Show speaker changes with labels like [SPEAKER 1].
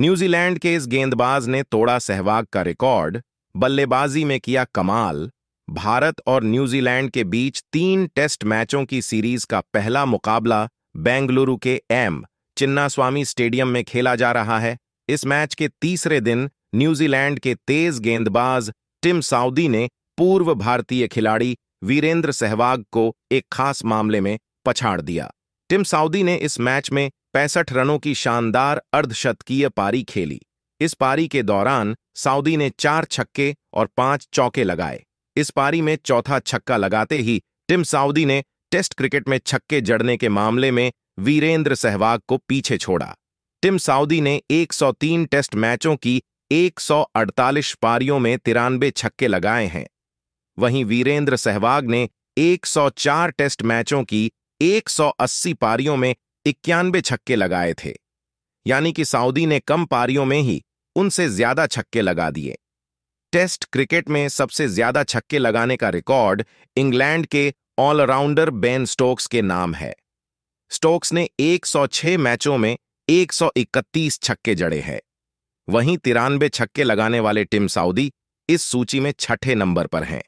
[SPEAKER 1] New Zealand के इस गेंदबाज ने तोड़ा सहवाग का रिकॉर्ड बल्लेबाजी में किया कमाल भारत और न्यूजीलैंड के बीच तीन टेस्ट मैचों की सीरीज का पहला मुकाबला बेंगलुरु के एम चिन्नास्वामी स्टेडियम में खेला जा रहा है इस मैच के तीसरे दिन न्यूजीलैंड के तेज गेंदबाज टिम साउदी ने पूर्व भारतीय खिलाड़ी वीरेंद्र सहवाग को एक खास मामले में पछाड़ दिया टिम साउदी ने इस मैच में पैंसठ रनों की शानदार अर्धशतकीय पारी खेली इस पारी के दौरान साउदी ने चार छक्के और पांच चौके लगाए इस पारी में चौथा छक्का लगाते ही टिम साउदी ने टेस्ट क्रिकेट में छक्के जड़ने के मामले में वीरेंद्र सहवाग को पीछे छोड़ा टिम साउदी ने 103 टेस्ट मैचों की 148 पारियों में तिरानबे छक्के लगाए हैं वहीं वीरेंद्र सहवाग ने 104 टेस्ट मैचों की 180 पारियों में इक्यानबे छक्के लगाए थे यानी कि सऊदी ने कम पारियों में ही उनसे ज्यादा छक्के लगा दिए टेस्ट क्रिकेट में सबसे ज्यादा छक्के लगाने का रिकॉर्ड इंग्लैंड के ऑलराउंडर बेन स्टोक्स के नाम है स्टोक्स ने 106 मैचों में 131 छक्के जड़े हैं वहीं तिरानबे छक्के लगाने वाले टिम साउदी इस सूची में छठे नंबर पर हैं